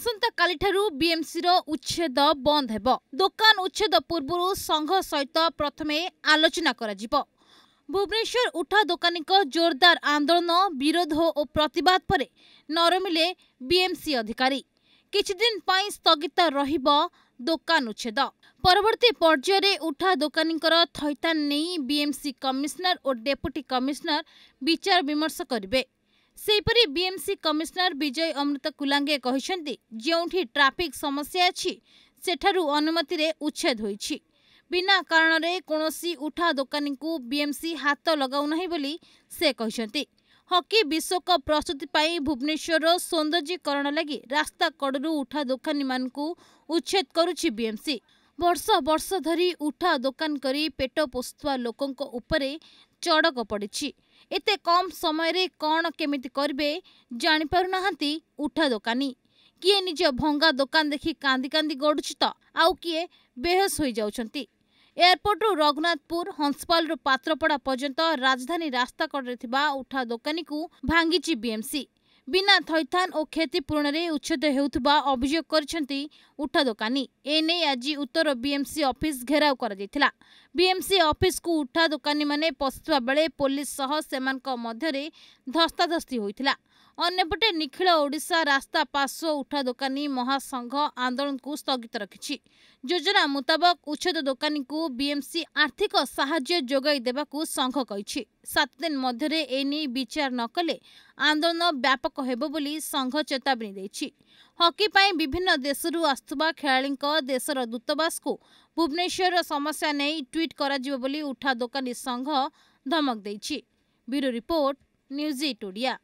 ଆସନ୍ତାକାଲିଠାରୁ ବିଏମ୍ସିର ଉଚ୍ଛେଦ ବନ୍ଦ ହେବ ଦୋକାନ ଉଚ୍ଛେଦ ପୂର୍ବରୁ ସଂଘ ସହିତ ପ୍ରଥମେ ଆଲୋଚନା କରାଯିବ ଭୁବନେଶ୍ୱର ଉଠା ଦୋକାନୀଙ୍କ ଜୋରଦାର ଆନ୍ଦୋଳନ ବିରୋଧ ଓ ପ୍ରତିବାଦ ପରେ ନରମିଲେ ବିଏମ୍ସି ଅଧିକାରୀ କିଛିଦିନ ପାଇଁ ସ୍ଥଗିତ ରହିବ ଦୋକାନ ଉଚ୍ଛେଦ ପରବର୍ତ୍ତୀ ପର୍ଯ୍ୟାୟରେ ଉଠା ଦୋକାନୀଙ୍କର ଥଇଥାନ ନେଇ ବିଏମ୍ସି କମିଶନର ଓ ଡେପୁଟି କମିଶନର ବିଚାର ବିମର୍ଶ କରିବେ ସେହିପରି ବିଏମ୍ସି କମିଶନର ବିଜୟ ଅମୃତ କୁଲାଙ୍ଗେ କହିଛନ୍ତି ଯେଉଁଠି ଟ୍ରାଫିକ୍ ସମସ୍ୟା ଅଛି ସେଠାରୁ ଅନୁମତିରେ ଉଚ୍ଛେଦ ହୋଇଛି ବିନା କାରଣରେ କୌଣସି ଉଠା ଦୋକାନୀଙ୍କୁ ବିଏମ୍ସି ହାତ ଲଗାଉନାହିଁ ବୋଲି ସେ କହିଛନ୍ତି ହକି ବିଶ୍ୱକପ୍ ପ୍ରସ୍ତୁତି ପାଇଁ ଭୁବନେଶ୍ୱରର ସୌନ୍ଦର୍ଯ୍ୟକରଣ ଲାଗି ରାସ୍ତା କଡ଼ରୁ ଉଠା ଦୋକାନୀମାନଙ୍କୁ ଉଚ୍ଛେଦ କରୁଛି ବିଏମ୍ସି ବର୍ଷ ବର୍ଷ ଧରି ଉଠା ଦୋକାନ କରି ପେଟ ପୋଷୁଥିବା ଲୋକଙ୍କ ଉପରେ ଚଡ଼କ ପଡ଼ିଛି ଏତେ କମ୍ ସମୟରେ କ'ଣ କେମିତି କରିବେ ଜାଣିପାରୁନାହାନ୍ତି ଉଠା ଦୋକାନୀ କିଏ ନିଜ ଭଙ୍ଗା ଦୋକାନ ଦେଖି କାନ୍ଦି କାନ୍ଦି ଗଡ଼ୁଛି ତ ଆଉ କିଏ ବେହୋସ ହୋଇଯାଉଛନ୍ତି ଏୟାରପୋର୍ଟରୁ ରଘୁନାଥପୁର ହଂସପାଲରୁ ପାତ୍ରପଡ଼ା ପର୍ଯ୍ୟନ୍ତ ରାଜଧାନୀ ରାସ୍ତା କଡ଼ରେ ଥିବା ଉଠା ଦୋକାନୀକୁ ଭାଙ୍ଗିଛି ବିଏମ୍ସି ବିନା ଥଇଥାନ ଓ କ୍ଷତିପୂରଣରେ ଉଚ୍ଛେଦ ହେଉଥିବା ଅଭିଯୋଗ କରିଛନ୍ତି ଉଠା ଦୋକାନୀ ଏନେଇ ଆଜି ଉତ୍ତର ବିଏମ୍ସି ଅଫିସ୍ ଘେରାଉ କରାଯାଇଥିଲା ବିଏମ୍ସି ଅଫିସ୍କୁ ଉଠା ଦୋକାନୀମାନେ ପଶିଥିବା ବେଳେ ପୋଲିସ ସହ ସେମାନଙ୍କ ମଧ୍ୟରେ ଧସ୍ତାଧସ୍ତି ହୋଇଥିଲା ଅନ୍ୟପଟେ ନିଖିଳ ଓଡ଼ିଶା ରାସ୍ତା ପାର୍ଶ୍ୱ ଉଠା ଦୋକାନୀ ମହାସଂଘ ଆନ୍ଦୋଳନକୁ ସ୍ଥଗିତ ରଖିଛି ଯୋଜନା ମୁତାବକ ଉଚ୍ଛେଦ ଦୋକାନୀଙ୍କୁ ବିଏମ୍ସି ଆର୍ଥିକ ସାହାଯ୍ୟ ଯୋଗାଇ ଦେବାକୁ ସଂଘ କହିଛି ସାତ ଦିନ ମଧ୍ୟରେ ଏନେଇ ବିଚାର ନ କଲେ ଆନ୍ଦୋଳନ ବ୍ୟାପକ ହେବ ବୋଲି ସଂଘ ଚେତାବନୀ ଦେଇଛି ହକି ପାଇଁ ବିଭିନ୍ନ ଦେଶରୁ ଆସୁଥିବା ଖେଳାଳିଙ୍କ ଦେଶର ଦୂତବାସକୁ ଭୁବନେଶ୍ୱରର ସମସ୍ୟା ନେଇ ଟ୍ୱିଟ୍ କରାଯିବ ବୋଲି ଉଠା ଦୋକାନୀ ସଂଘ ଧମକ ଦେଇଛି bureau report news it Odia